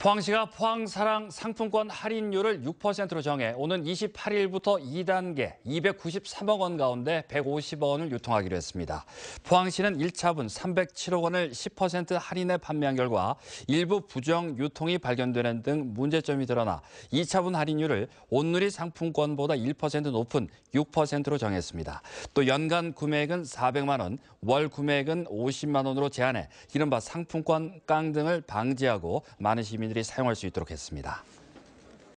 포항시가 포항사랑 상품권 할인율을 6%로 정해 오는 28일부터 2단계 293억 원 가운데 150원을 유통하기로 했습니다. 포항시는 1차분 307억 원을 10%할인에 판매한 결과 일부 부정 유통이 발견되는 등 문제점이 드러나 2차분 할인율을 온누리 상품권보다 1% 높은 6%로 정했습니다. 또 연간 구매액은 400만 원, 월 구매액은 50만 원으로 제한해 이른바 상품권 깡 등을 방지하고 많은 시민 주민들이 사용할 수 있도록 했습니다.